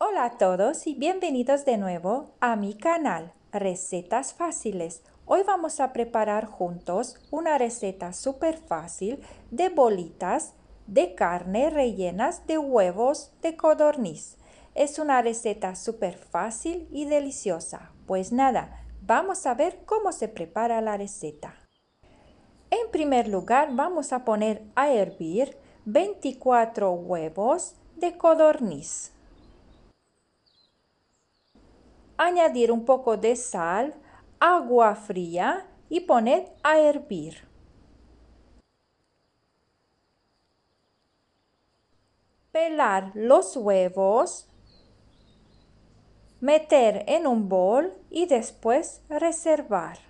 Hola a todos y bienvenidos de nuevo a mi canal Recetas Fáciles. Hoy vamos a preparar juntos una receta súper fácil de bolitas de carne rellenas de huevos de codorniz. Es una receta súper fácil y deliciosa. Pues nada, vamos a ver cómo se prepara la receta. En primer lugar vamos a poner a hervir 24 huevos de codorniz. añadir un poco de sal, agua fría y poner a hervir. Pelar los huevos, meter en un bol y después reservar.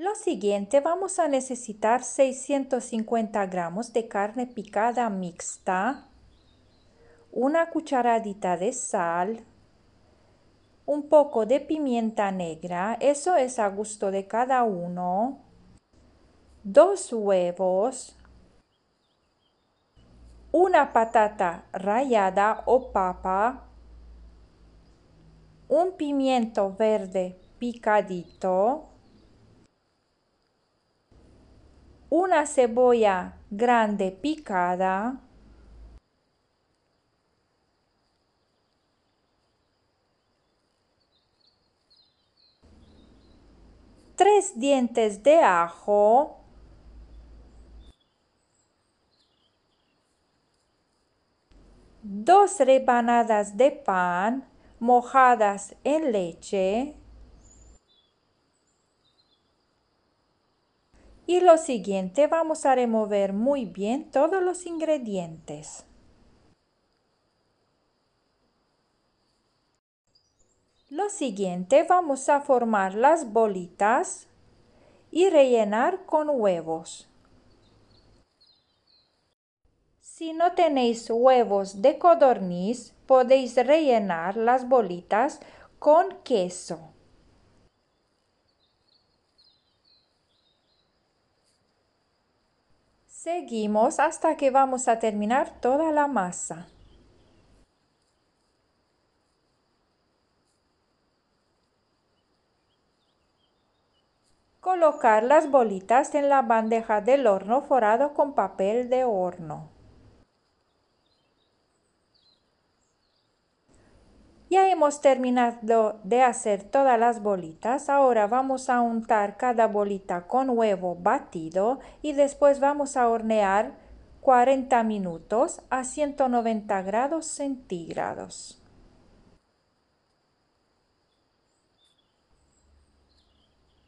Lo siguiente, vamos a necesitar 650 gramos de carne picada mixta, una cucharadita de sal, un poco de pimienta negra, eso es a gusto de cada uno, dos huevos, una patata rallada o papa, un pimiento verde picadito, una cebolla grande picada, tres dientes de ajo, dos rebanadas de pan mojadas en leche, Y lo siguiente, vamos a remover muy bien todos los ingredientes. Lo siguiente, vamos a formar las bolitas y rellenar con huevos. Si no tenéis huevos de codorniz, podéis rellenar las bolitas con queso. Seguimos hasta que vamos a terminar toda la masa. Colocar las bolitas en la bandeja del horno forado con papel de horno. Ya hemos terminado de hacer todas las bolitas, ahora vamos a untar cada bolita con huevo batido y después vamos a hornear 40 minutos a 190 grados centígrados.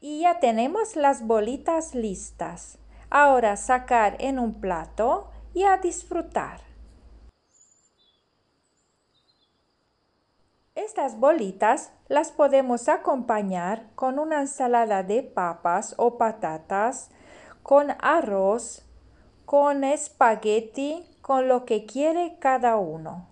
Y ya tenemos las bolitas listas. Ahora sacar en un plato y a disfrutar. Estas bolitas las podemos acompañar con una ensalada de papas o patatas, con arroz, con espagueti, con lo que quiere cada uno.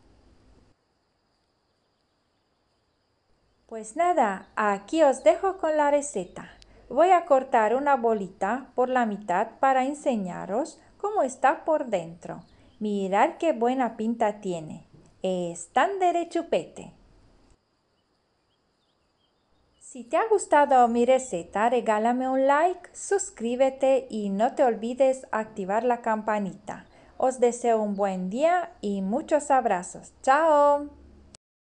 Pues nada, aquí os dejo con la receta. Voy a cortar una bolita por la mitad para enseñaros cómo está por dentro. Mirad qué buena pinta tiene. Están de si te ha gustado mi receta, regálame un like, suscríbete y no te olvides activar la campanita. Os deseo un buen día y muchos abrazos. ¡Chao!